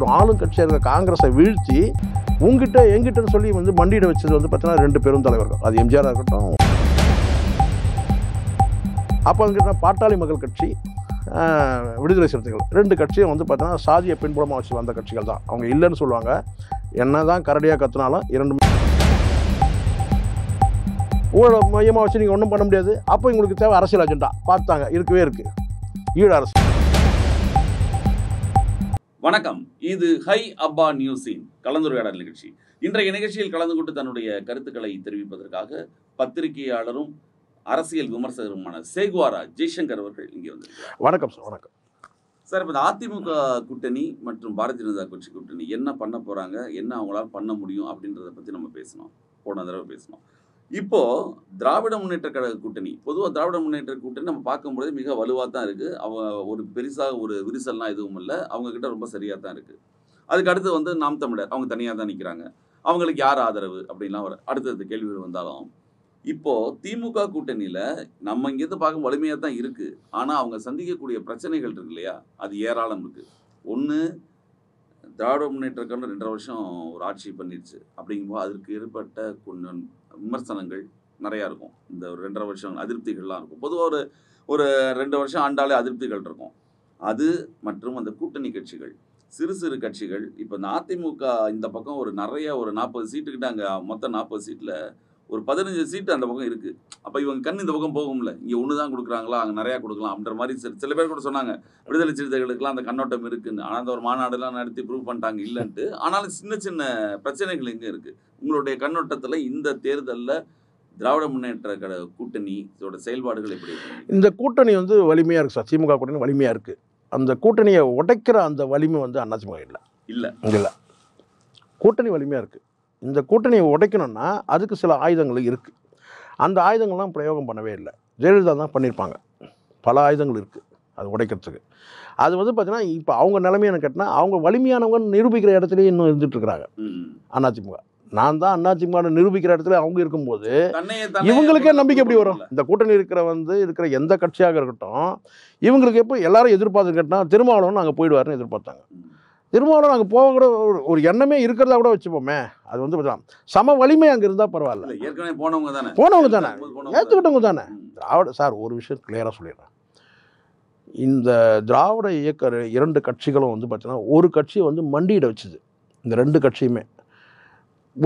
ஒரு ஆளும் கட்சியாக இருக்கிற காங்கிரஸை வீழ்த்தி உங்ககிட்ட எங்கிட்டன்னு சொல்லி வந்து மண்டியிட வச்சது வந்து பார்த்தீங்கன்னா ரெண்டு பெரும் தலைவர்கள் அது எம்ஜிஆராக இருக்கட்டும் அப்போ வந்து பாட்டாளி மக்கள் கட்சி விடுதலை சிறுத்தைகள் ரெண்டு கட்சியும் வந்து பார்த்தீங்கன்னா சாதியை பின்புலமாக வச்சு வந்த கட்சிகள் தான் அவங்க இல்லைன்னு சொல்லுவாங்க என்ன தான் கரடியாக கற்றுனாலும் இரண்டு ஊழல் மையமாக வச்சு நீங்கள் ஒன்றும் பண்ண முடியாது அப்போ உங்களுக்கு தேவை அரசியல் அஜெண்டா பார்த்தாங்க இருக்கவே இருக்குது ஈழ அரசு வணக்கம் இது ஹை அப்பா நியூஸின் கலந்துரையாடல் நிகழ்ச்சி இன்றைய நிகழ்ச்சியில் கலந்து கொண்டு தன்னுடைய கருத்துக்களை தெரிவிப்பதற்காக பத்திரிகையாளரும் அரசியல் விமர்சகருமான சேகுவாரா ஜெய்சங்கர் அவர்கள் இங்கே வந்து வணக்கம் சார் வணக்கம் சார் இப்போ அதிமுக கூட்டணி மற்றும் பாரதிய ஜனதா கட்சி கூட்டணி என்ன பண்ண போகிறாங்க என்ன அவங்களால பண்ண முடியும் அப்படின்றத பற்றி நம்ம பேசணும் போன தடவை பேசணும் இப்போ திராவிட முன்னேற்ற கழக கூட்டணி பொதுவாக திராவிட முன்னேற்ற கூட்டணி நம்ம பார்க்கும்பொழுது மிக வலுவாக தான் இருக்குது அவங்க ஒரு பெருசாக ஒரு விரிசல்லாம் எதுவும் இல்லை அவங்கக்கிட்ட ரொம்ப சரியாக தான் இருக்குது அதுக்கு அடுத்து வந்து நாம் தமிழர் அவங்க தனியாக தான் நிற்கிறாங்க அவங்களுக்கு யார் ஆதரவு அப்படின்லாம் வர அடுத்தது கேள்விகள் வந்தாலும் இப்போது திமுக கூட்டணியில் நம்ம இங்கேருந்து பார்க்க வலிமையாக தான் இருக்குது ஆனால் அவங்க சந்திக்கக்கூடிய பிரச்சனைகள் இருக்கு இல்லையா அது ஏராளம் இருக்குது ஒன்று திராவிட முன்னேற்ற கழகம் ரெண்டரை வருஷம் ஒரு ஆட்சி பண்ணிடுச்சு அப்படிங்கும்போது அதற்கு ஏற்பட்ட கொஞ்சம் விமர்சனங்கள் நிறையா இருக்கும் இந்த ஒரு ரெண்டரை வருஷம் அதிருப்திகள்லாம் இருக்கும் பொதுவாக ஒரு ஒரு ரெண்டு வருஷம் ஆண்டாலே அதிருப்திகள் இருக்கும் அது மற்றும் அந்த கூட்டணி கட்சிகள் சிறு சிறு கட்சிகள் இப்போ இந்த அதிமுக இந்த பக்கம் ஒரு நிறைய ஒரு நாற்பது சீட்டுக்கிட்ட அங்கே மொத்தம் நாற்பது சீட்டில் ஒரு பதினஞ்சு சீட்டு அந்த பக்கம் இருக்குது அப்போ இவங்க கண் இந்த பக்கம் போகும்ல இங்கே ஒன்று தான் கொடுக்குறாங்களா அங்கே நிறையா கொடுக்கலாம் அப்படின்ற மாதிரி சில சில பேர் கூட சொன்னாங்க விடுதலை சிறுத்தைகளுக்கெல்லாம் அந்த கண்ணோட்டம் இருக்குன்னு ஆனால் அந்த ஒரு மாநாடுலாம் நடத்தி ப்ரூவ் பண்ணிட்டாங்க இல்லைன்ட்டு ஆனாலும் சின்ன சின்ன பிரச்சனைகள் இங்கே இருக்குது உங்களுடைய கண்ணோட்டத்தில் இந்த தேர்தலில் திராவிட முன்னேற்ற கட இதோட செயல்பாடுகள் எப்படி இந்த கூட்டணி வந்து வலிமையாக இருக்குது சார் திமுக கூட்டணி வலிமையாக இருக்குது அந்த கூட்டணியை உடைக்கிற அந்த வலிமை வந்து அதிமுக இல்லை இல்லை இல்லை கூட்டணி வலிமையாக இருக்குது இந்த கூட்டணியை உடைக்கணும்னா அதுக்கு சில ஆயுதங்கள் இருக்குது அந்த ஆயுதங்கள்லாம் பிரயோகம் பண்ணவே இல்லை ஜெயலலிதா தான் பண்ணியிருப்பாங்க பல ஆயுதங்கள் இருக்குது அது உடைக்கிறதுக்கு அது வந்து பார்த்தீங்கன்னா இப்போ அவங்க நிலைமையான கேட்டால் அவங்க வலிமையானவங்கன்னு நிரூபிக்கிற இடத்துலயே இன்னும் இருந்துகிட்ருக்குறாங்க அதிமுக நான் தான் அதிமுக நிரூபிக்கிற இடத்துல அவங்க இருக்கும்போது இவங்களுக்கே நம்பிக்கை எப்படி வரும் இந்த கூட்டணி இருக்கிற வந்து இருக்கிற எந்த கட்சியாக இருக்கட்டும் இவங்களுக்கு எப்போ எல்லாரும் எதிர்பார்த்து கேட்டால் திருமாவளவன் நாங்கள் போயிடுவாருன்னு எதிர்பார்த்தாங்க திருமாவளவன் அங்கே போக கூட ஒரு எண்ணமே இருக்கிறதா கூட வச்சுப்போமே அது வந்து சம வலிமை அங்கே இருந்தால் பரவாயில்ல ஏற்கனவே போனவங்க தானே போனவங்க தானே ஏற்றுக்கிட்டவங்க தானே திராவிட சார் ஒரு விஷயம் கிளியராக சொல்லிடுறேன் இந்த திராவிட இயக்க இரண்டு கட்சிகளும் வந்து பார்த்தீங்கன்னா ஒரு கட்சியை வந்து மண்டியிட வச்சுது இந்த ரெண்டு கட்சியுமே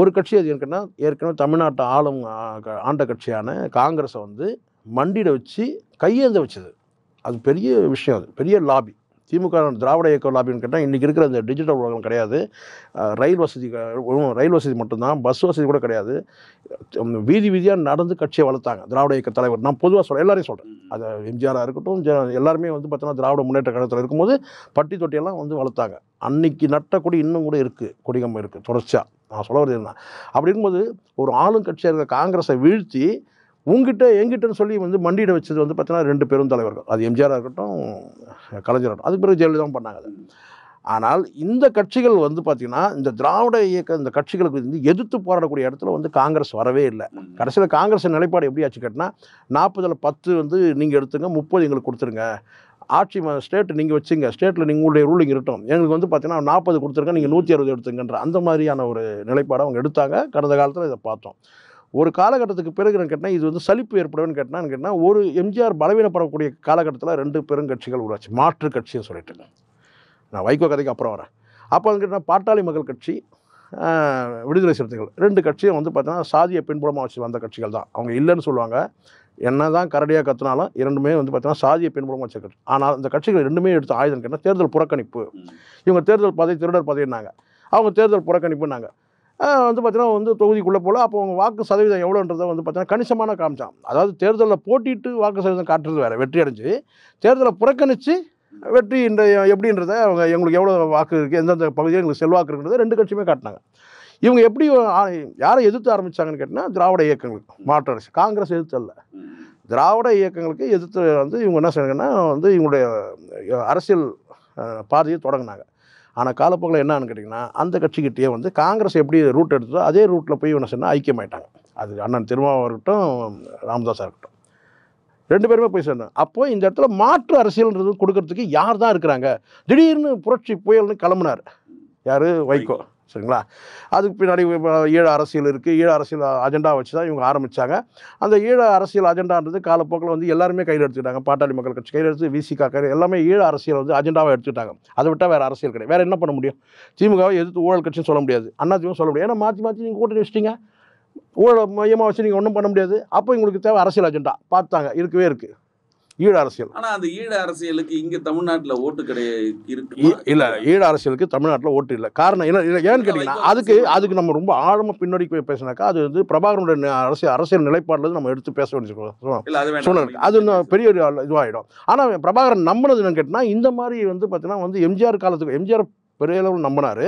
ஒரு கட்சி அது ஏற்கனவே ஏற்கனவே தமிழ்நாட்டை ஆளும் ஆண்ட கட்சியான காங்கிரஸை வந்து மண்டியிட வச்சு கையேந்த வச்சுது அது பெரிய விஷயம் அது பெரிய லாபி திமுக திராவிட இயக்க லாபின்னு கேட்டால் இன்றைக்கி இருக்கிற அந்த டிஜிட்டல் உலகம் கிடையாது ரயில் வசதி ரயில் வசதி மட்டும்தான் பஸ் வசதி கூட கிடையாது வீதி வீதியாக நடந்து கட்சியை வளர்த்தாங்க திராவிட இயக்க தலைவர் நான் பொதுவாக சொல்கிறேன் எல்லாரையும் சொல்கிறேன் அது எம்ஜிஆராக இருக்கட்டும் ஜ எல்லாருமே வந்து பார்த்தீங்கன்னா திராவிட முன்னேற்ற கழகத்தில் இருக்கும்போது பட்டி தொட்டியெல்லாம் வந்து வளர்த்தாங்க அன்னைக்கு நட்ட கொடி இன்னும் கூட இருக்குது கொடிகம்பம் இருக்குது தொடர்ச்சியாக நான் சொல்ல வருது என்ன அப்படி இருக்கும்போது ஒரு கட்சியாக இருக்கிற காங்கிரஸை வீழ்த்தி உங்ககிட்ட எங்கிட்டன்னு சொல்லி வந்து மண்டியிட வச்சது வந்து பார்த்தீங்கன்னா ரெண்டு பேரும் தலைவர்கள் அது எம்ஜிஆராக இருக்கட்டும் கலைஞராகட்டும் அதுக்கு பிறகு ஜெயலலிதாவும் பண்ணாங்க அது ஆனால் இந்த கட்சிகள் வந்து பார்த்திங்கன்னா இந்த திராவிட இயக்க இந்த கட்சிகளுக்கு வந்து எதிர்த்து போராடக்கூடிய இடத்துல வந்து காங்கிரஸ் வரவே இல்லை கடைசியில் காங்கிரஸ் நிலைப்பாடு எப்படி ஆச்சு கேட்டினா நாற்பதில் பத்து வந்து நீங்கள் எடுத்துங்க முப்பது எங்களுக்கு கொடுத்துருங்க ஆட்சி ஸ்டேட் நீங்கள் வச்சுங்க ஸ்டேட்டில் நீங்கள் உங்களுடைய ரூலிங் இருக்கட்டும் எங்களுக்கு வந்து பார்த்தீங்கன்னா நாற்பது கொடுத்துருங்க நீங்கள் நூற்றி அறுபது எடுத்துங்கன்ற அந்த மாதிரியான ஒரு நிலைப்பாடு அவங்க எடுத்தாங்க கடந்த காலத்தில் இதை பார்த்தோம் ஒரு காலகட்டத்துக்கு பிறகு நான் கேட்டால் இது வந்து சலிப்பு ஏற்படுவேன்னு கேட்டான்னு கேட்டால் ஒரு எம்ஜிஆர் பலவீனப்படக்கூடிய காலகட்டத்தில் ரெண்டு பெருங்கட்சிகள் உருவாச்சு மாற்று கட்சின்னு சொல்லிட்டு நான் வைகோ கதைக்கு அப்புறம் வரேன் அப்போ வந்து கேட்டால் பாட்டாளி மக்கள் கட்சி விடுதலை சிறுத்தைகள் ரெண்டு கட்சியும் வந்து பார்த்தீங்கன்னா சாதியை பின்புலமாக வச்சு வந்த கட்சிகள் தான் அவங்க இல்லைன்னு சொல்லுவாங்க என்ன தான் கரடியாக கற்றுனாலும் இரண்டுமே வந்து பார்த்தீங்கன்னா சாதியை பின்புலமாக வச்ச கட்சி ஆனால் இந்த கட்சிகள் ரெண்டுமே எடுத்து ஆயுதம் கேட்டால் தேர்தல் புறக்கணிப்பு இவங்க தேர்தல் பதவி திருடர் பதவினாங்க அவங்க தேர்தல் புறக்கணிப்புனாங்க வந்து பார்த்தீங்கன்னா வந்து தொகுதிக்குள்ளே போல் அப்போ அவங்க வாக்கு சதவீதம் எவ்வளோன்றதை வந்து பார்த்தீங்கன்னா கணிசமான காமிச்சான் அதாவது தேர்தலில் போட்டிட்டு வாக்கு சதவீதம் காட்டுறது வேறு வெற்றி அடைஞ்சு தேர்தலை புறக்கணித்து வெற்றி இந்த எப்படின்றத அவங்க எங்களுக்கு எவ்வளோ வாக்கு இருக்குது எந்தெந்த பகுதியில் எங்களுக்கு செல்வாக்கு இருக்குன்றதை ரெண்டு கட்சியுமே காட்டினாங்க இவங்க எப்படி யாரை எதிர்த்து ஆரம்பித்தாங்கன்னு கேட்டிங்கன்னா திராவிட இயக்கங்களுக்கு மாற்று அரசு காங்கிரஸ் எதிர்த்து திராவிட இயக்கங்களுக்கு எதிர்த்து வந்து இவங்க என்ன செய்யணுங்கன்னா வந்து இவங்களுடைய அரசியல் பாதையை தொடங்கினாங்க ஆனால் காலப்போக்கில் என்னன்னு கேட்டிங்கன்னா அந்த கட்சிக்கிட்டேயே வந்து காங்கிரஸ் எப்படி ரூட் எடுத்ததோ அதே ரூட்டில் போய் இவனை சொன்னால் ஐக்கியமாயிட்டாங்க அது அண்ணன் திருமாவாக இருக்கட்டும் ராமதாஸாக இருக்கட்டும் ரெண்டு பேருமே போய் சேர்ந்தேன் அப்போது இந்த இடத்துல மாற்று அரசியல்ன்றது கொடுக்கறதுக்கு யார் தான் இருக்கிறாங்க திடீர்னு புரட்சி புயல்னு கிளம்புனார் யார் வைகோ சரிங்களா அதுக்கு பின்னாடி ஈழ அரசியல் இருக்குது ஈழ அரசியல் அஜெண்டா வச்சு தான் இவங்க ஆரம்பித்தாங்க அந்த ஈழ அரசியல் அஜெண்டான்றது காலப்போக்கில் வந்து எல்லாருமே கையில் எடுத்துக்கிட்டாங்க பாட்டாளி மக்கள் கட்சி கையில் எடுத்து விசிகா கையில் எல்லாமே ஈழ அரசியல் வந்து அஜெண்டாவாக எடுத்துக்கிட்டாங்க அதை விட்டால் வேறு அரசியல் கிடையாது வேறு என்ன பண்ண முடியும் திமுகவை எதிர்த்து ஊழல் கட்சின்னு சொல்ல முடியாது அண்ணா திமுக சொல்ல முடியாது ஏன்னா மாற்றி மாற்றி நீங்கள் கூட்டணி வச்சிட்டிங்க ஊழல் மையமாக வச்சு நீங்கள் ஒன்றும் பண்ண முடியாது அப்போ உங்களுக்கு தேவை அரசியல் அஜெண்டா பார்த்தாங்க இருக்கவே இருக்குது ஈழ அரசியல் ஆனா அந்த ஈழ அரசியலுக்கு இங்க தமிழ்நாட்டில் ஓட்டு கிடையாது இல்லை இல்ல ஈழ அரசியலுக்கு தமிழ்நாட்டில் ஓட்டு இல்லை காரணம் என்ன இல்லை ஏன்னு கேட்டீங்கன்னா அதுக்கு அதுக்கு நம்ம ரொம்ப ஆழமா பின்னாடி போய் பேசினாக்கா அது வந்து பிரபாகரனுடைய அரசியல் அரசியல் நிலைப்பாடுல நம்ம எடுத்து பேச வேண்டியிருக்கோம் சூழல் அது இன்னும் பெரிய இதுவாகிடும் ஆனா பிரபாகரன் நம்மளது என்னன்னு கேட்டீங்கன்னா இந்த மாதிரி வந்து பார்த்தீங்கன்னா வந்து எம்ஜிஆர் காலத்துக்கு எம்ஜிஆர் பெரிய அளவில் நம்பினார்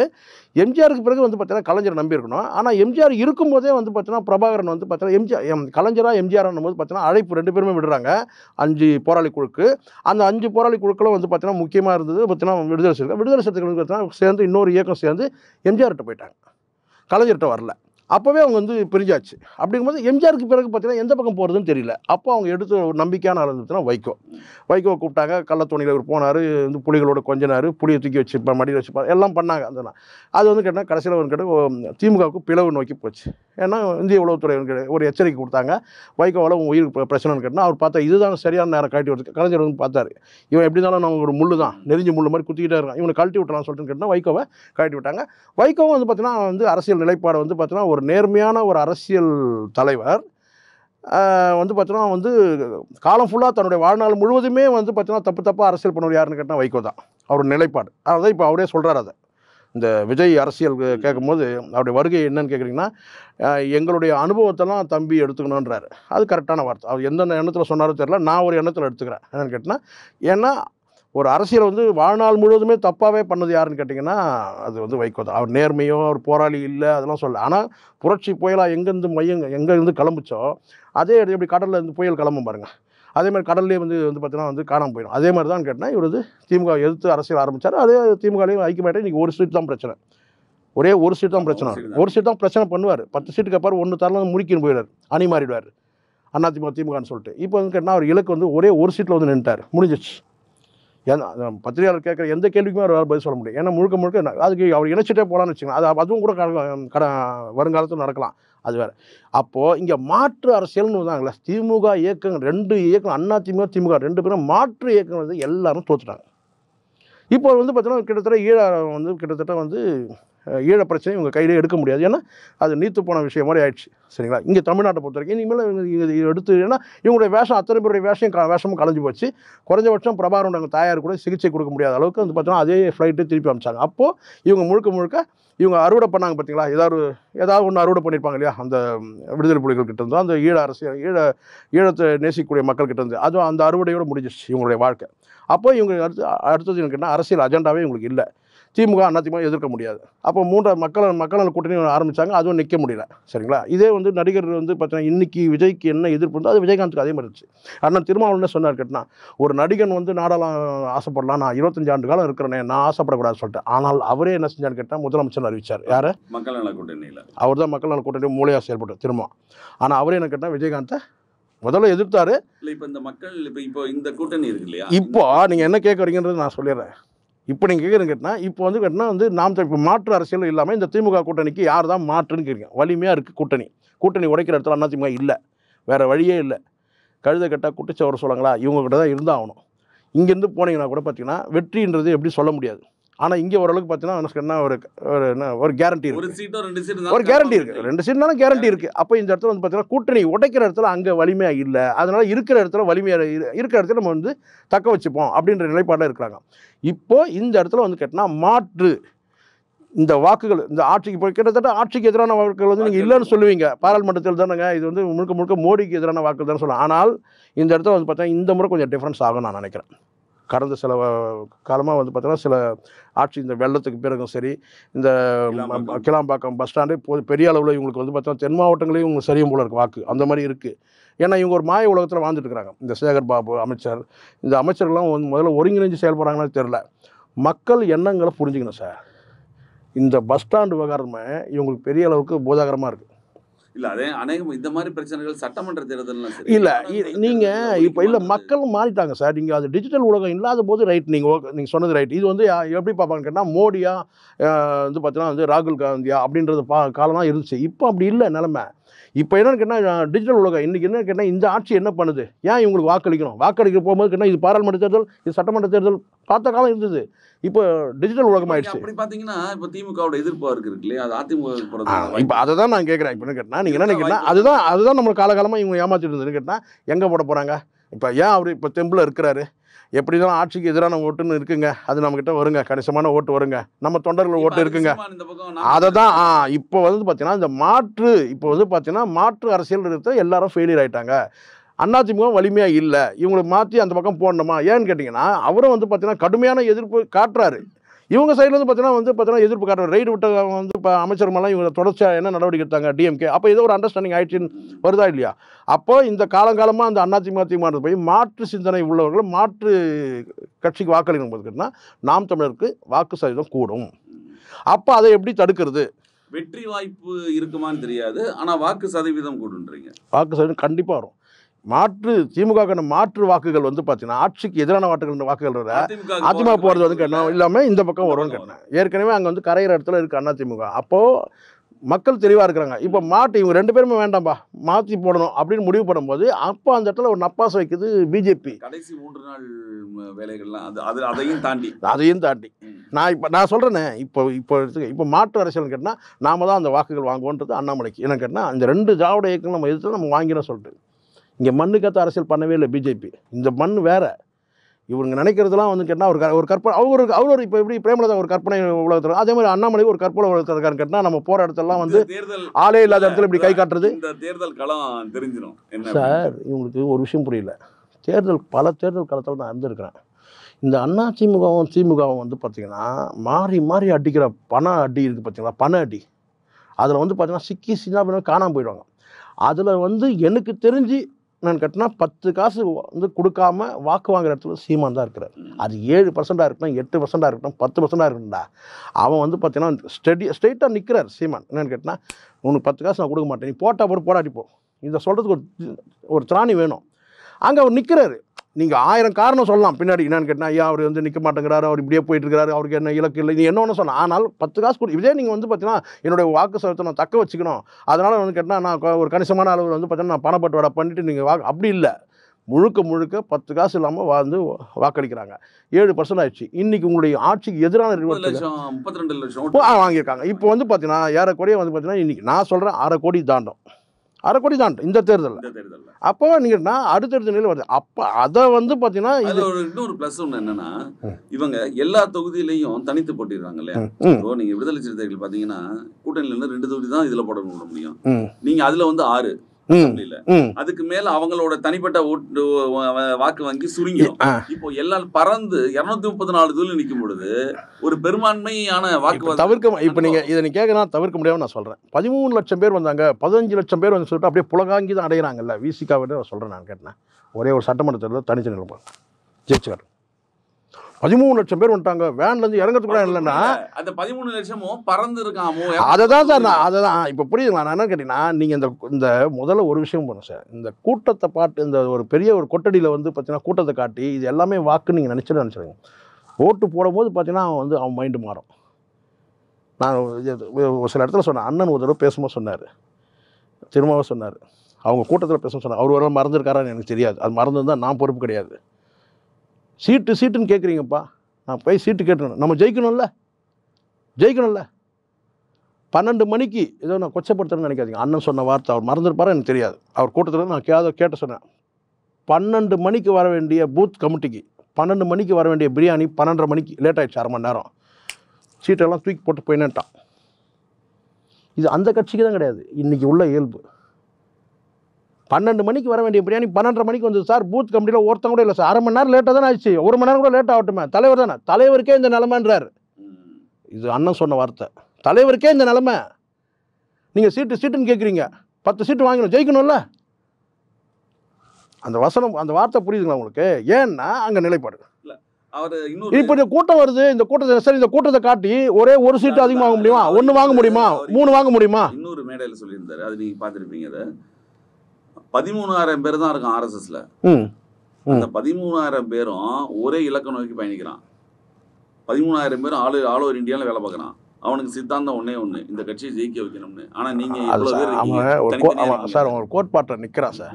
எம்ஜிஆருக்கு பிறகு வந்து பார்த்தீங்கன்னா கலைஞர் நம்பியிருக்கணும் ஆனால் எம்ஜிஆர் இருக்கும்போதே வந்து பார்த்தீங்கன்னா பிரபாகரன் வந்து பார்த்தீங்கன்னா எம்ஜிஆர் எம் கலைஞராக எம்ஜிஆர்னும் போது பார்த்தீங்கன்னா அழைப்பு ரெண்டு பேருமே விடுறாங்க அஞ்சு போராளி குழுக்கு அந்த அஞ்சு போராளி குழுக்களும் வந்து பார்த்தீங்கன்னா முக்கியமாக இருந்தது பார்த்தீங்கன்னா விடுதலை சிறுத்தை விடுதலை சிறுத்தைகள் பார்த்தீங்கன்னா சேர்ந்து இன்னொரு இயக்கம் சேர்ந்து எம்ஜிஆர்கிட்ட போயிட்டாங்க கலைஞர்கிட்ட வரல அப்போவே அவங்க வந்து பிரிஞ்சாச்சு அப்படிங்கும்போது எம்ஜிஆருக்கு பிறகு பார்த்தீங்கன்னா எந்த பக்கம் போகிறதுன்னு தெரியல அப்போ அவங்க எடுத்து ஒரு நம்பிக்கையான ஆள் இருந்துச்சுன்னா வைகோ வைகோவை கூப்பிட்டாங்க கள்ளத்தோணியில் அவர் போனார் வந்து புலிகளோட கொஞ்சினார் புளியை தூக்கி வச்சுப்பேன் மடியில் வச்சுப்பார் எல்லாம் பண்ணாங்க அந்த அது வந்து கேட்டால் கடைசியில் வந்து கேட்டால் திமுகவுக்கு பிளவு நோக்கி போச்சு ஏன்னா இந்திய உளவுத்துறை ஒரு எச்சரிக்கை கொடுத்தாங்க வைகோவால் உங்கள் உயிருக்கு பிரச்சனைன்னு கேட்டால் அவர் பார்த்தா இதுதான் சரியான நேரம் காட்டி விட்டு கலைஞர் வந்து பார்த்தார் இவன் எப்படி இருந்தாலும் நம்ம ஒரு முள்ளு தான் நெறிஞ்சு முள்ளு மாதிரி குத்திக்கிட்டே இருக்கான் இவனை கழட்டி விட்டுறான்னு சொல்லிட்டு கேட்டால் வைகோவை கழட்டி விட்டாங்க வைகோவும் வந்து பார்த்தீங்கன்னா வந்து அரசியல் நிலைப்பாடு வந்து பார்த்தீங்கன்னா ஒரு நேர்மையான ஒரு அரசியல் தலைவர் வந்து பார்த்தோன்னா வந்து காலம் ஃபுல்லாக தன்னுடைய வாழ்நாள் முழுவதுமே வந்து பார்த்தோன்னா தப்பு தப்பாக அரசியல் பண்ணுவார் யாருன்னு கேட்டால் வைகோ தான் அவருடைய நிலைப்பாடு அதான் இப்போ அவரே சொல்கிறார் அதை இந்த விஜய் அரசியல் கேட்கும்போது அவருடைய வருகை என்னன்னு கேட்குறீங்கன்னா எங்களுடைய அனுபவத்தெல்லாம் தம்பி எடுத்துக்கணுன்றாரு அது கரெக்டான வார்த்தை அவர் எந்தெந்த எண்ணத்தில் சொன்னாரோ தெரில நான் ஒரு எண்ணத்தில் எடுத்துக்கிறேன் என்னென்னு கேட்டால் ஏன்னா ஒரு அரசியல் வந்து வாழ்நாள் முழுவதுமே தப்பாகவே பண்ணது யாருன்னு கேட்டிங்கன்னா அது வந்து வைகோ தான் அவர் நேர்மையோ அவர் போராளி இல்லை அதெல்லாம் சொல்ல ஆனால் புரட்சி புயலாக எங்கேருந்து மையம் எங்கேருந்து கிளம்புச்சோ அதே எப்படி கடலில் இருந்து புயல் கிளம்பும் பாருங்கள் அதே மாதிரி கடல்லே வந்து வந்து பார்த்தீங்கன்னா வந்து காணாமல் போயிடும் அதே மாதிரி தான் கேட்டால் இவர் திமுக எதிர்த்து அரசியல் ஆரம்பித்தார் அதே திமுகலையும் மாட்டேன் இன்றைக்கி ஒரு சீட் தான் பிரச்சனை ஒரே ஒரு சீட் தான் பிரச்சனை ஒரு சீட் தான் பிரச்சனை பண்ணுவார் பத்து சீட்டுக்கு அப்புறம் ஒன்று தரலாம் முடிக்கின்னு போயிடுவார் அணி மாறிடுவார் அண்ணா திமுக திமுகன்னு சொல்லிட்டு இப்போ வந்து கேட்டால் அவர் இலக்கு வந்து ஒரே ஒரு சீட்டில் வந்து நின்றுட்டார் முடிஞ்சிச்சு பத்திரிகையாளர் கேட்குற எந்த கேள்விக்குமே அவர் பதில் சொல்ல முடியும் ஏன்னா முழுக்க முழுக்க அதுக்கு அவர் இணைச்சிட்டே போகலான்னு வச்சுக்கலாம் அது அதுவும் கூட கட வருங்காலத்தில் நடக்கலாம் அது வேறு அப்போது இங்கே மாற்று அரசியல்னு வந்தாங்களே திமுக இயக்கங்கள் ரெண்டு இயக்கம் அண்ணா திமுக திமுக ரெண்டு பேரும் மாற்று இயக்கங்கள் வந்து எல்லாரும் தோற்றுட்டாங்க இப்போ வந்து பார்த்தீங்கன்னா கிட்டத்தட்ட ஈழ வந்து கிட்டத்தட்ட வந்து ஈழ பிரச்சனையும் இவங்க கையிலே எடுக்க முடியாது ஏன்னா அது நீத்து போன விஷயம் மாதிரி ஆயிடுச்சு சரிங்களா இங்கே தமிழ்நாட்டை பொறுத்த வரைக்கும் இனிமேல் எடுத்து ஏன்னா இவங்களுடைய வேஷம் அத்தனை பேருடைய வேஷம் வேஷமும் கலைஞ்சு போச்சு குறைஞ்சபட்சம் பிரபாரம் எங்கள் தாயார் கூட சிகிச்சை கொடுக்க முடியாத அளவுக்கு வந்து பார்த்தோன்னா அதே ஃப்ளைட்டு திருப்பி அமைச்சாங்க அப்போது இவங்க முழுக்க முழுக்க இவங்க அறுவடை பண்ணாங்க பார்த்தீங்களா ஏதாவது ஏதாவது ஒன்று அறுவடை பண்ணியிருப்பாங்க இல்லையா அந்த விடுதலை புலிகள் கிட்ட இருந்தோ அந்த ஈழ அரசியல் ஈழ ஈழத்தை நேசிக்கக்கூடிய மக்கள் கிட்ட இருந்து அதுவும் அந்த அறுவடையோடு முடிஞ்சிச்சு இவங்களுடைய வாழ்க்கை அப்போ இவங்க அடுத்து அடுத்தது எனக்கு என்ன அரசியல் அஜெண்டாவே இவங்களுக்கு இல்லை திமுக அதிமுக எதிர்க்க முடியாது அப்போ மூன்ற மக்கள் மக்கள் கூட்டணி ஆரம்பித்தாங்க அதுவும் நிற்க முடியல சரிங்களா இதே வந்து நடிகர் வந்து பார்த்தீங்கன்னா இன்றைக்கி விஜய்க்கு என்ன எதிர்ப்பு அது விஜயகாந்த்க்கு அதே மாதிரி இருந்துச்சு அண்ணன் திருமாவளவன் சொன்னார் கேட்டினா ஒரு நடிகன் வந்து நாடாளம் ஆசைப்படலாம் நான் இருபத்தஞ்சு ஆண்டு காலம் இருக்கிறேனே நான் ஆசைப்படக்கூடாதுன்னு சொல்லிட்டு ஆனால் அவரே என்ன செஞ்சான்னு கேட்டால் முதலமைச்சர் அறிவிச்சார் யார் மக்கள் நல கூட்டணியில் அவர் தான் மக்கள் நல கூட்டணி மூலையாக செயல்பட்டு திரும்ப ஆனால் அவரே என்ன கேட்டால் விஜயகாந்தை முதல்ல எதிர்த்தாரு இப்போ இந்த மக்கள் இப்போ இப்போ இந்த கூட்டணி இருக்கு இல்லையா இப்போ நீங்கள் என்ன கேட்குறீங்கன்றது நான் சொல்லிடுறேன் இப்போ நீங்கள் கேட்குறது கேட்டினா இப்போ வந்து கேட்டினா வந்து நாம் இப்போ மாற்று அரசியலும் இல்லாமல் இந்த திமுக கூட்டணிக்கு யார் தான் மாற்றுன்னு கேட்குறீங்க வலிமையாக இருக்குது கூட்டணி கூட்டணி உடைக்கிற இடத்துல அண்ணா திமுக இல்லை வேறு வழியே இல்லை கழுத கட்டால் குட்டிச்சவர் சொல்லுங்களா இவங்ககிட்ட தான் இருந்தாகணும் இங்கேருந்து போனீங்கன்னா கூட பார்த்தீங்கன்னா வெற்றின்றது எப்படி சொல்ல முடியாது ஆனால் இங்கே ஓரளவுக்கு பார்த்தீங்கன்னா என்ன ஒரு ஒரு என்ன ஒரு கேரண்டி இருக்கு ஒரு கேரண்டி இருக்குது ரெண்டு சீட்னாலும் கேரண்டி இருக்குது அப்போ இந்த இடத்துல வந்து பார்த்தீங்கன்னா கூட்டணி உடைக்கிற இடத்துல அங்கே வலிமையாக இல்லை அதனால் இருக்கிற இடத்துல வலிமையாக இருக்கிற இடத்துல நம்ம வந்து தக்க வச்சுப்போம் அப்படின்ற நிலைப்பாடில் இருக்கிறாங்க இப்போது இந்த இடத்துல வந்து கேட்டால் மாற்று இந்த வாக்குகள் இந்த ஆட்சிக்கு போய் கிட்டத்தட்ட ஆட்சிக்கு எதிரான வாக்குகள் வந்து நீங்கள் இல்லைன்னு சொல்லுவீங்க பாராளுமன்றத்தில் தானேங்க இது வந்து முழுக்க முழுக்க மோடிக்கு எதிரான வாக்குகள் தானே சொல்லலாம் ஆனால் இந்த இடத்துல வந்து பார்த்தா இந்த முறை கொஞ்சம் டிஃப்ரென்ஸ் ஆகும் நான் நினைக்கிறேன் கடந்த சில காலமாக வந்து பார்த்தோன்னா சில ஆட்சி இந்த வெள்ளத்துக்கு பிறகும் சரி இந்த கிளாம்பாக்கம் பஸ் ஸ்டாண்டு போது பெரிய அளவில் இவங்களுக்கு வந்து பார்த்தோன்னா தென் மாவட்டங்களையும் இவங்க சரியும் போல இருக்கு வாக்கு அந்த மாதிரி இருக்குது ஏன்னா இவங்க ஒரு மாய உலகத்தில் வாழ்ந்துட்டு இருக்கிறாங்க இந்த சேகர் பாபு அமைச்சர் இந்த அமைச்சர்கள்லாம் வந்து முதல்ல ஒருங்கிணைஞ்சு செயல்படுறாங்கன்னு தெரில மக்கள் எண்ணங்களை புரிஞ்சுக்கணும் சார் இந்த பஸ் ஸ்டாண்டு விவகாரமே இவங்களுக்கு பெரிய அளவுக்கு போதாகரமாக இருக்குது இல்லை அதே அநேகம் இந்த மாதிரி பிரச்சனைகள் சட்டமன்ற தேர்தல் இல்லை நீங்கள் இப்போ இல்லை மக்களும் மாறிட்டாங்க சார் நீங்கள் அது டிஜிட்டல் ஊடகம் இல்லாத போது ரைட் நீங்கள் ஓகே சொன்னது ரைட் இது வந்து எப்படி பார்ப்பாங்கன்னு கேட்டால் மோடியா வந்து பார்த்தீங்கன்னா வந்து ராகுல் காந்தியா அப்படின்றது பா காலம்லாம் இருந்துச்சு இப்போ அப்படி இல்லை நிலமை இப்போ என்னென்னு கேட்டால் டிஜிட்டல் உலகம் இன்றைக்கி என்னன்னு கேட்டால் இந்த ஆட்சி என்ன பண்ணுது ஏன் இவங்களுக்கு வாக்களிக்கணும் வாக்களிக்க போகும்போது கேட்டால் இது பாராளுமன்ற தேர்தல் இது சட்டமன்ற தேர்தல் பார்த்த காலம் இருந்தது இப்போ டிஜிட்டல் உலகம் ஆயிடுச்சு அப்படி பார்த்தீங்கன்னா இப்போ திமுகவோட எதிர்பார்ப்பு இருக்கு இல்லையா அது அதிமுக இப்போ அதை தான் நான் கேட்குறேன் இப்போ கேட்டால் நீங்க என்ன கேட்டால் அதுதான் அதுதான் நம்ம காலகாலமாக இவங்க ஏமாற்றிட்டு இருந்ததுன்னு கேட்டால் எங்கே போட போகிறாங்க இப்போ ஏன் அவர் இப்போ தெம்பில் இருக்கிறாரு எப்படி தான் ஆட்சிக்கு எதிரான ஓட்டுன்னு இருக்குங்க அது நம்மக்கிட்ட வருங்க கணிசமான ஓட்டு வருங்க நம்ம தொண்டர்கள் ஓட்டு இருக்குங்க அதை தான் ஆ இப்போ வந்து பார்த்தீங்கன்னா இந்த மாற்று இப்போ வந்து பார்த்தீங்கன்னா மாற்று அரசியல் இருக்கிற எல்லாரும் ஃபெயிலியர் ஆயிட்டாங்க அண்ணாதிமுகம் வலிமையாக இல்லை இவங்களை மாற்றி அந்த பக்கம் போடணுமா ஏன்னு கேட்டிங்கன்னா அவரும் வந்து பார்த்தீங்கன்னா கடுமையான எதிர்ப்பு காட்டுறாரு இவங்க சைட்லேருந்து பார்த்தீங்கன்னா வந்து பார்த்தீங்கன்னா எதிர்ப்பு காட்டுற ரைடு விட்ட வந்து இப்போ அமைச்சர்மெல்லாம் இவங்க தொடர்ச்சியாக என்ன நடவடிக்கை எடுத்தாங்க டிஎம்கே அப்போ ஏதோ ஒரு அண்டர்ஸ்டாண்டிங் ஆயிடுச்சுன்னு வருதா இல்லையா அப்போ இந்த காலங்காலமாக அந்த அதிமுக போய் மாற்று சிந்தனை உள்ளவர்கள் மாற்று கட்சிக்கு வாக்களிக்கணும் பார்த்துக்கிட்டோம்னா நாம் தமிழருக்கு வாக்கு சதவீதம் கூடும் அப்போ அதை எப்படி தடுக்கிறது வெற்றி வாய்ப்பு இருக்குமான்னு தெரியாது ஆனால் வாக்கு சதவீதம் கூடுன்றீங்க வாக்கு சதவீதம் கண்டிப்பாக வரும் மாற்று திமுக மாற்று வாக்குகள் வந்து பார்த்தீங்கன்னா ஆட்சிக்கு எதிரான வாக்குகள் வாக்குகள் அதிமுக போகிறது வந்து கட்டணும் இல்லாமல் இந்த பக்கம் வரும்னு கேட்டேன் ஏற்கனவே அங்கே வந்து கரையிற இடத்துல இருக்குது அண்ணா திமுக அப்போது மக்கள் தெளிவாக இருக்கிறாங்க இப்போ மாட்டு இவங்க ரெண்டு பேருமே வேண்டாம்பா மாற்றி போடணும் அப்படின்னு முடிவு பண்ணும்போது அப்போ அந்த இடத்துல ஒரு நப்பாச வைக்குது பிஜேபி கடைசி மூன்று நாள் வேலைகள்லாம் அது அது அதையும் தாண்டி அதையும் தாண்டி நான் இப்போ நான் சொல்கிறேனே இப்போ இப்போ இப்போ மாற்று அரசியல் கேட்டால் நாம தான் அந்த வாக்குகள் வாங்குவோன்றது அண்ணாமலைக்கு என்ன கேட்டால் அந்த ரெண்டு திராவிட இயக்கம் நம்ம எதிர்த்து நம்ம வாங்கினோம் சொல்லிட்டு இங்கே மண்ணுக்கேற்ற அரசியல் பண்ணவே இல்லை பிஜேபி இந்த மண் வேறு இவங்க நினைக்கிறதுலாம் வந்து கேட்டால் ஒரு ஒரு கற்பனை அவர் ஒரு அவர் இப்போ எப்படி பிரேமலதா ஒரு கற்பனை உலகத்தில் அதே மாதிரி அண்ணாமலை ஒரு கற்பனை உலகத்தில் இருக்காருன்னு கேட்டால் நம்ம போகிற இடத்துலலாம் வந்து ஆலே ஆளே இல்லாத இடத்துல இப்படி கை காட்டுறது இந்த தேர்தல் களம் தெரிஞ்சிடும் சார் இவங்களுக்கு ஒரு விஷயம் புரியல தேர்தல் பல தேர்தல் களத்தில் நான் இருந்திருக்கிறேன் இந்த அண்ணா திமுகவும் திமுகவும் வந்து பார்த்திங்கன்னா மாறி மாறி அடிக்கிற பண அடி இருக்குது பார்த்திங்களா பண அடி அதில் வந்து பார்த்திங்கன்னா சிக்கி சின்ன காணாமல் போயிடுவாங்க அதில் வந்து எனக்கு தெரிஞ்சு என்னென்னு கட்டினா பத்து காசு வந்து கொடுக்காம வாக்கு வாங்குற இடத்துல சீமான் தான் இருக்கிறார் அது ஏழு பர்சண்டாக இருக்கட்டும் எட்டு பர்சண்டாக இருக்கட்டும் பத்து பர்சண்டாக இருக்கட்டும்டா அவன் வந்து பார்த்தீங்கன்னா ஸ்டெடி ஸ்ட்ரெயிட்டாக நிற்கிறார் சீமான் என்னென்னு கேட்டினா உனக்கு பத்து காசு நான் கொடுக்க மாட்டேன் நீ போட்டால் போட்டு போடாட்டி போ இதை சொல்கிறதுக்கு ஒரு ஒரு திராணி வேணும் அங்கே அவர் நிற்கிறாரு நீங்கள் ஆயிரம் காரணம் சொல்லலாம் பின்னாடி என்னன்னு கேட்டால் ஐயா அவர் வந்து நிற்க மாட்டேங்கிறாரு அவர் இப்படியே போயிட்டு இருக்காரு அவருக்கு என்ன இலக்கு இல்லை நீங்கள் என்ன ஒன்று சொன்னால் ஆனால் பத்து காசு கொடு இதே நீங்கள் வந்து பார்த்தீங்கன்னா என்னுடைய வாக்கு சொல்லத்தை நான் தக்க வச்சுக்கணும் அதனால் வந்து கேட்டால் நான் ஒரு கணிசமான அளவு வந்து பார்த்தீங்கன்னா நான் பணப்பட்டுவாடா பண்ணிட்டு நீங்கள் வாக்கு அப்படி இல்லை முழுக்க முழுக்க பத்து காசு இல்லாமல் வந்து வாக்களிக்கிறாங்க ஏழு பர்சன்ட் ஆயிடுச்சு இன்னைக்கு உங்களுடைய ஆட்சிக்கு எதிரான முப்பத்தி ரெண்டு லட்சம் வாங்கியிருக்காங்க இப்போ வந்து பார்த்தீங்கன்னா கோடியே வந்து பார்த்தீங்கன்னா இன்னைக்கு நான் சொல்கிறேன் அரை கோடி தாண்டும் கோடி தான் இந்த தேர்தலில் அப்போ நீங்கன்னா அடுத்த நிலையில் வருது அப்போ அதை வந்து பார்த்தீங்கன்னா இது இன்னொரு ப்ளஸ் ஒன்று என்னன்னா இவங்க எல்லா தொகுதியிலையும் தனித்து போட்டிடுறாங்க இல்லையா இப்போ நீங்கள் விடுதலை சிறுத்தைகள் பார்த்தீங்கன்னா கூட்டணியில் ரெண்டு தொகுதி தான் இதில் போட முடியும் நீங்க அதில் வந்து ஆறு அசம்பிளில அதுக்கு மேல அவங்களோட தனிப்பட்ட வாக்கு வங்கி சுருங்கிடும் இப்போ எல்லாம் பறந்து இருநூத்தி முப்பத்தி நாலு தூள் நிற்கும் பொழுது ஒரு பெரும்பான்மையான வாக்கு தவிர்க்க இப்போ நீங்க இதை நீ கேட்கலாம் தவிர்க்க முடியாம நான் சொல்றேன் பதிமூணு லட்சம் பேர் வந்தாங்க பதினஞ்சு லட்சம் பேர் வந்து சொல்லிட்டு அப்படியே புலகாங்கி தான் அடையிறாங்கல்ல விசிகாவிட சொல்றேன் நான் கேட்டேன் ஒரே ஒரு சட்டமன்றத்தில் தனிச்சு நிலப்பாங்க ஜெயிச்சு பதிமூணு லட்சம் பேர் வந்துட்டாங்க வேன்லேருந்து இறங்கறதுக்கு கூட இல்லைன்னா அந்த பதிமூணு லட்சமும் பறந்து இருக்காமோ அதை தான் சார் நான் அதை தான் இப்போ புரியுதுங்களா நான் என்ன கேட்டீங்கன்னா நீங்கள் இந்த இந்த முதல்ல ஒரு விஷயம் பண்ணும் சார் இந்த கூட்டத்தை பாட்டு இந்த ஒரு பெரிய ஒரு கொட்டடியில் வந்து பார்த்தீங்கன்னா கூட்டத்தை காட்டி இது எல்லாமே வாக்குன்னு நீங்கள் நினச்சிட நினச்சிடுங்க ஓட்டு போடும்போது பார்த்தீங்கன்னா அவன் வந்து அவன் மைண்டு மாறும் நான் ஒரு சில இடத்துல சொன்னேன் அண்ணன் ஒரு தடவை பேசும்போது சொன்னார் திரும்பவும் சொன்னார் அவங்க கூட்டத்தில் பேச சொன்னார் அவர் வர மறந்துருக்காரான்னு எனக்கு தெரியாது அது மறந்துருந்தால் நான் பொறுப்பு கிடையாது சீட்டு சீட்டுன்னு கேட்குறீங்கப்பா நான் போய் சீட்டு கேட்டுக்கணும் நம்ம ஜெயிக்கணும்ல ஜெயிக்கணும்ல பன்னெண்டு மணிக்கு ஏதோ நான் கொச்சப்படுத்துறேன்னு நினைக்காதீங்க அண்ணன் சொன்ன வார்த்தை அவர் மறந்துருப்பாரு எனக்கு தெரியாது அவர் கூட்டத்தில் நான் கேதோ கேட்ட சொன்னேன் பன்னெண்டு மணிக்கு வர வேண்டிய பூத் கமிட்டிக்கு பன்னெண்டு மணிக்கு வர வேண்டிய பிரியாணி பன்னெண்டரை மணிக்கு லேட் ஆகிடுச்சு அரை மணி நேரம் சீட்டெல்லாம் தூக்கி போட்டு போயினேன்ட்டான் இது அந்த கட்சிக்கு தான் கிடையாது இன்றைக்கி உள்ள இயல்பு பன்னெண்டு மணிக்கு வர வேண்டிய பிரியாணி பன்னெண்டரை மணிக்கு வந்தது சார் பூத் கம்பெனியில் ஒருத்தங்க கூட இல்லை சார் அரை மணி நேரம் லேட்டாக தான் ஆச்சு ஒரு மணி நேரம் கூட லேட் ஆகட்டுமே தலைவர் தானே தலைவருக்கே இந்த நிலமைன்றார் இது அண்ணன் சொன்ன வார்த்தை தலைவருக்கே இந்த நிலமை நீங்கள் சீட்டு சீட்டுன்னு கேட்குறீங்க பத்து சீட்டு வாங்கணும் ஜெயிக்கணும்ல அந்த வசனம் அந்த வார்த்தை புரியுதுங்களா உங்களுக்கு ஏன்னா அங்கே நிலைப்பாடு இப்போ இந்த கூட்டம் வருது இந்த கூட்டத்தை சரி இந்த கூட்டத்தை காட்டி ஒரே ஒரு சீட்டு அதிகமாக வாங்க முடியுமா ஒன்று வாங்க முடியுமா மூணு வாங்க முடியுமா இன்னொரு மேடையில் சொல்லியிருந்தாரு அது நீங்கள் பார்த்துருப்பீங்க அதை பதிமூணாயிரம் பேர் தான் இருக்கும் ஆர்எஸ்எஸ்ல அந்த பதிமூணாயிரம் பேரும் ஒரே இலக்க நோக்கி பயணிக்கிறான் பதிமூணாயிரம் பேரும் ஆளு ஆல் ஓவர் இந்தியாவில் வேலை பார்க்குறான் அவனுக்கு சித்தாந்தம் ஒன்னே ஒன்னு இந்த கட்சியை ஜெயிக்க வைக்கணும்னு ஆனால் நீங்கள் இவ்வளோ பேர் சார் உங்க கோட்பாட்டில் நிக்கிறான் சார்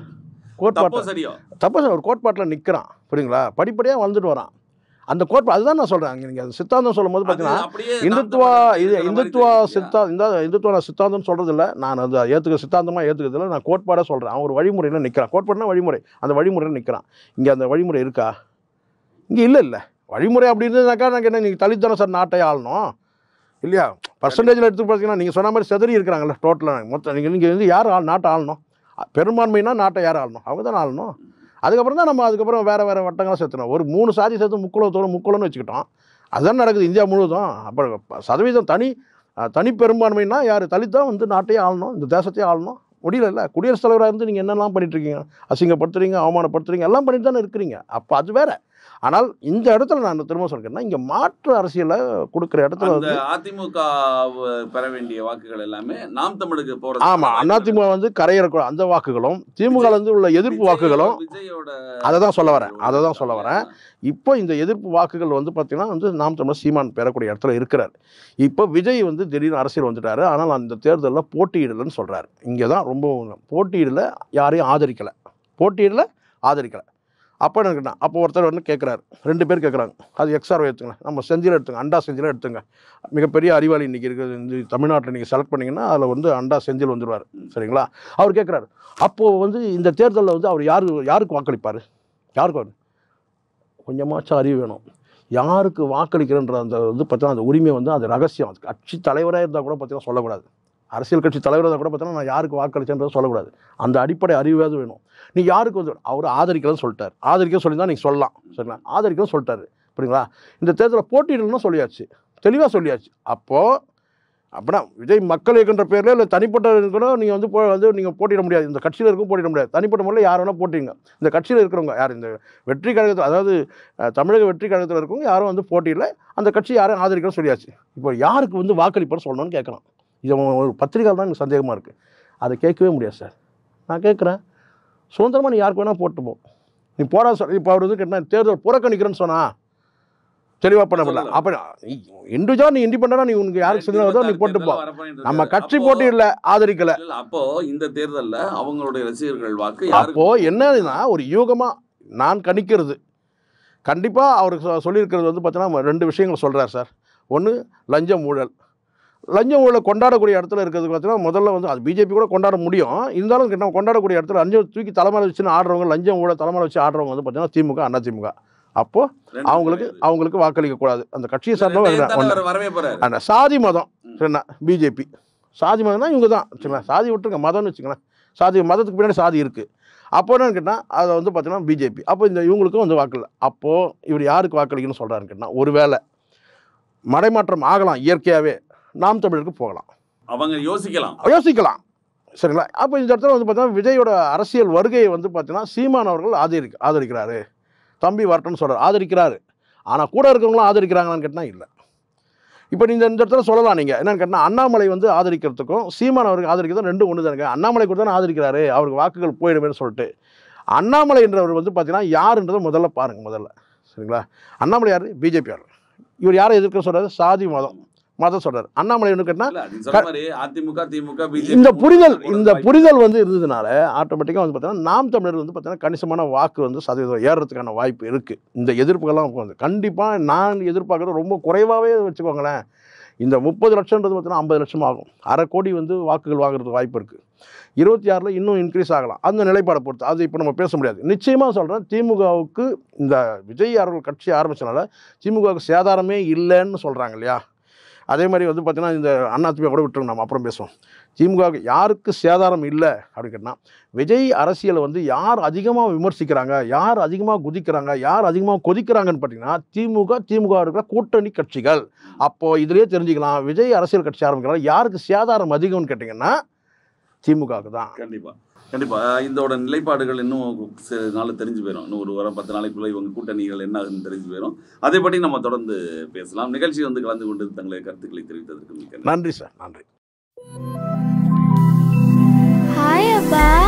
கோட்பாட்டு சரியா தப்பா சார் ஒரு கோட்பாட்டில் நிக்கிறான் புரியுங்களா படிப்படியா வந்துட்டு வரான் அந்த கோட்பா அதுதான் நான் சொல்கிறேன் நீங்கள் அது சித்தாந்தம் சொல்லும்போது பார்த்தீங்கன்னா இந்துத்துவா இது இந்துத்துவா சித்தா இந்த இந்துத்துவ நான் சித்தாந்தம் சொல்கிறது இல்லை நான் அது ஏற்றுக்க சித்தாந்தமாக ஏற்றுக்கிறதுல நான் கோட்பாடாக சொல்கிறேன் அவன் ஒரு வழிமுறையில் நிற்கிறான் கோட்பாடுனா வழிமுறை அந்த வழிமுறையில் நிற்கிறான் இங்கே அந்த வழிமுறை இருக்கா இங்கே இல்லை இல்லை வழிமுறை அப்படி இருந்ததுனாக்கா நாங்கள் என்ன நீங்கள் தலித்தான சார் நாட்டை ஆளணும் இல்லையா பர்சன்டேஜில் எடுத்து பார்த்தீங்கன்னா நீங்கள் சொன்ன மாதிரி செதறி இருக்கிறாங்களே டோட்டலாக மொத்தம் நீங்கள் நீங்கள் வந்து யார் ஆள் நாட்டை ஆளணும் பெரும்பான்மைனா நாட்டை யார் ஆளணும் அவங்க தான் ஆளணும் அதுக்கப்புறம் தான் நம்ம அதுக்கப்புறம் வேறு வேறு வட்டங்களாக சேர்த்துனோம் ஒரு மூணு சாதி சேர்த்து முக்குளத்தோட முக்குளம்னு வச்சுக்கிட்டோம் அதுதான் நடக்குது இந்தியா முழுவதும் அப்புறம் சதவீதம் தனி தனி பெரும்பான்மைனா யார் தலித்தான் தான் வந்து நாட்டையே ஆளணும் இந்த தேசத்தையே ஆளணும் இல்லை குடியரசுத் தலைவராக இருந்து நீங்கள் என்னெல்லாம் பண்ணிட்டுருக்கீங்க அசிங்கப்படுத்துறீங்க அவமானப்படுத்துறீங்க எல்லாம் பண்ணிட்டு தானே இருக்கிறீங்க அப்போ அது வேறு ஆனால் இந்த இடத்துல நான் திரும்ப சொல்கிறேன்னா இங்கே மாற்று அரசியலை கொடுக்குற இடத்துல வந்து அதிமுக பெற வேண்டிய வாக்குகள் எல்லாமே நாம் தமிழுக்கு போகிறது ஆமாம் அதிமுக வந்து கரையிறக்கூட அந்த வாக்குகளும் திமுக வந்து உள்ள எதிர்ப்பு வாக்குகளும் அதை தான் சொல்ல வரேன் அதை தான் சொல்ல வரேன் இப்போ இந்த எதிர்ப்பு வாக்குகள் வந்து பார்த்திங்கன்னா வந்து நாம் தமிழர் சீமான் பெறக்கூடிய இடத்துல இருக்கிறார் இப்போ விஜய் வந்து திடீர்னு அரசியல் வந்துட்டார் ஆனால் அந்த தேர்தலில் போட்டியிடலன்னு சொல்கிறார் இங்கே தான் ரொம்ப போட்டியிடல யாரையும் ஆதரிக்கலை போட்டியிடல ஆதரிக்கலை அப்போ எனக்கு அப்போ ஒருத்தர் வந்து கேட்குறாரு ரெண்டு பேர் கேட்குறாங்க அது எக்ஸ்ஆர்வை எடுத்துங்க நம்ம செஞ்சியில் எடுத்துங்க அண்டா செஞ்சியில் எடுத்துங்க மிகப்பெரிய அறிவாளி இன்றைக்கி இருக்கிறது இந்த தமிழ்நாட்டில் நீங்கள் செலக்ட் பண்ணிங்கன்னா அதில் வந்து அண்டா செஞ்சில் வந்துடுவார் சரிங்களா அவர் கேட்குறாரு அப்போது வந்து இந்த தேர்தலில் வந்து அவர் யார் யாருக்கு வாக்களிப்பார் யாருக்கு அவர் கொஞ்சமாச்சும் அறிவு வேணும் யாருக்கு வாக்களிக்கிறன்ற அந்த வந்து பார்த்தீங்கன்னா அந்த உரிமை வந்து அது ரகசியம் அதுக்கு கட்சி தலைவராக இருந்தால் கூட பார்த்தீங்கன்னா சொல்லக்கூடாது அரசியல் கட்சி தலைவராக கூட பார்த்தோன்னா நான் யாருக்கு வாக்களிச்சேன்றதை சொல்லக்கூடாது அந்த அடிப்படை அறிவாவது வேணும் நீ யாருக்கு வந்து அவர் ஆதரிக்கலாம் சொல்லிட்டார் ஆதரிக்க சொல்லியிருந்தால் நீங்கள் சொல்லலாம் சரிங்களா ஆதரிக்கலாம் சொல்லிட்டாரு புரியுங்களா இந்த தேர்தலில் போட்டியிடணும்னு சொல்லியாச்சு தெளிவாக சொல்லியாச்சு அப்போது அப்படின்னா விஜய் மக்கள் இயக்கின்ற பேரில் இல்லை தனிப்பட்ட கூட நீங்கள் வந்து போ வந்து நீங்கள் போட்டிட முடியாது இந்த கட்சியில் இருக்கும் போட்டிட முடியாது தனிப்பட்ட முறையில் யார் வேணால் போட்டிங்க இந்த கட்சியில் இருக்கிறவங்க யார் இந்த வெற்றி கழகத்தில் அதாவது தமிழக வெற்றி கழகத்தில் இருக்கவங்க யாரும் வந்து போட்டியில் அந்த கட்சி யாரும் ஆதரிக்கணும்னு சொல்லியாச்சு இப்போ யாருக்கு வந்து வாக்களிப்பட சொல்லணும்னு கேட்கலாம் இது ஒரு பத்திரிகையில் தான் எனக்கு சந்தேகமாக இருக்குது அதை கேட்கவே முடியாது சார் நான் கேட்குறேன் சுதந்திரமாக நீ யாருக்கு வேணால் போட்டுப்போம் நீ போடா சார் இப்போ அவர் வந்து கேட்டால் தேர்தல் புறக்கணிக்கிறேன்னு சொன்னா தெளிவாக பண்ண முடியல அப்போ இண்டிவிஜுவலாக நீ இண்டிபெண்டாக நீ உனக்கு யாருக்கு சிந்தனை நீ போட்டுப்போம் நம்ம கட்சி போட்டி இல்லை ஆதரிக்கலை அப்போ இந்த தேர்தலில் அவங்களுடைய ரசிகர்கள் வாக்கு அப்போ என்னதுன்னா ஒரு யூகமாக நான் கணிக்கிறது கண்டிப்பாக அவருக்கு சொல்லியிருக்கிறது வந்து பார்த்தீங்கன்னா ரெண்டு விஷயங்கள் சொல்கிறார் சார் ஒன்று லஞ்சம் ஊழல் லஞ்ச ஊழலை கொண்டாடக்கூடிய இடத்துல இருக்கிறது பார்த்தீங்கன்னா முதல்ல வந்து அது பிஜேபி கூட கொண்டாட முடியும் இருந்தாலும் நம்ம கொண்டாடக்கூடிய இடத்துல லஞ்சம் தூக்கி தலைமையில் வச்சுன்னு ஆடுறவங்க லஞ்சம் ஊழல் தலைமையில் வச்சு ஆடுறவங்க வந்து பார்த்தீங்கன்னா திமுக அண்ணா திமுக அப்போ அவங்களுக்கு அவங்களுக்கு வாக்களிக்க கூடாது அந்த கட்சியை சார்ந்தவங்க சாதி மதம் சரிண்ணா பிஜேபி சாதி மதம்னா இவங்க தான் வச்சுக்கலாம் சாதி விட்டுருங்க மதம்னு வச்சுக்கலாம் சாதி மதத்துக்கு பின்னாடி சாதி இருக்குது அப்போ என்னன்னு கேட்டால் அதை வந்து பார்த்தீங்கன்னா பிஜேபி அப்போ இந்த இவங்களுக்கும் வந்து வாக்கில் அப்போது இவர் யாருக்கு வாக்களிக்கணும்னு சொல்கிறாருன்னு கேட்டால் ஒருவேளை மடைமாற்றம் ஆகலாம் இயற்கையாகவே நாம் தமிழருக்கு போகலாம் அவங்க யோசிக்கலாம் யோசிக்கலாம் சரிங்களா அப்போ இந்த இடத்துல வந்து பார்த்தீங்கன்னா விஜயோட அரசியல் வருகையை வந்து பார்த்தீங்கன்னா சீமான் அவர்கள் ஆதரி ஆதரிக்கிறாரு தம்பி வரட்டும்னு சொல்கிறார் ஆதரிக்கிறாரு ஆனால் கூட இருக்கிறவங்களும் ஆதரிக்கிறாங்களான்னு கேட்டால் இல்லை இப்போ நீங்கள் இந்த இடத்துல சொல்லலாம் நீங்கள் என்னென்னு கேட்டால் அண்ணாமலை வந்து ஆதரிக்கிறதுக்கும் சீமான் அவருக்கு ஆதரிக்கிறதும் ரெண்டும் ஒன்று தானுங்க அண்ணாமலை கூட தானே ஆதரிக்கிறாரு அவருக்கு வாக்குகள் போயிடுமே சொல்லிட்டு அண்ணாமலை என்றவர் வந்து பார்த்தீங்கன்னா யாருன்றதை முதல்ல பாருங்கள் முதல்ல சரிங்களா அண்ணாமலை யார் பிஜேபி யார் இவர் யாரை எதிர்க்க சொல்கிறது சாதி மதம் மாதம் சொல்றாரு அண்ணாமலை என்ன கேட்டால் இந்த புரிதல் இந்த புரிதல் வந்து இருந்ததுனால ஆட்டோமேட்டிக்காக வந்து பார்த்தீங்கன்னா நாம் தமிழர் வந்து பார்த்தீங்கன்னா கணிசமான வாக்கு வந்து சதவீதம் ஏறுறதுக்கான வாய்ப்பு இருக்குது இந்த எதிர்ப்புகள்லாம் வந்து கண்டிப்பாக நான் எதிர்பார்க்குறது ரொம்ப குறைவாகவே வச்சுக்கோங்களேன் இந்த முப்பது லட்சம்ன்றது பார்த்தீங்கன்னா ஐம்பது லட்சம் ஆகும் அரை கோடி வந்து வாக்குகள் வாங்குறதுக்கு வாய்ப்பு இருக்குது இருபத்தி ஆறில் இன்னும் இன்க்ரீஸ் ஆகலாம் அந்த நிலைப்பாடை பொறுத்து அது இப்போ நம்ம பேச முடியாது நிச்சயமாக சொல்கிறேன் திமுகவுக்கு இந்த விஜய் அவர்கள் கட்சி ஆரம்பித்தனால திமுகவுக்கு சேதாரமே இல்லைன்னு சொல்கிறாங்க இல்லையா அதே மாதிரி வந்து பார்த்திங்கன்னா இந்த அண்ணாதிமுக கூட விட்டுருங்க நம்ம அப்புறம் பேசுவோம் திமுக யாருக்கு சேதாரம் இல்லை அப்படின்னு கேட்டால் விஜய் அரசியலை வந்து யார் அதிகமாக விமர்சிக்கிறாங்க யார் அதிகமாக குதிக்கிறாங்க யார் அதிகமாக கொதிக்கிறாங்கன்னு பார்த்தீங்கன்னா திமுக திமுக இருக்கிற கூட்டணி கட்சிகள் அப்போது இதிலே தெரிஞ்சுக்கலாம் விஜய் அரசியல் கட்சி ஆரம்பிக்கிறாங்க யாருக்கு சேதாரம் அதிகம்னு கேட்டிங்கன்னா திமுகவுக்கு தான் கண்டிப்பாக கண்டிப்பாக இதோட நிலைப்பாடுகள் இன்னும் சில நாள் தெரிஞ்சு போயிடும் இன்னும் ஒரு வாரம் பத்து நாளைக்குள்ளே இவங்க கூட்டணிகள் என்ன ஆகுதுன்னு தெரிஞ்சு போயிடும் அதை பற்றி நம்ம தொடர்ந்து பேசலாம் நிகழ்ச்சி வந்து கலந்து கொண்டு தங்களை கருத்துக்களை தெரிவித்ததற்கு நன்றி சார் நன்றி Hi, Abba.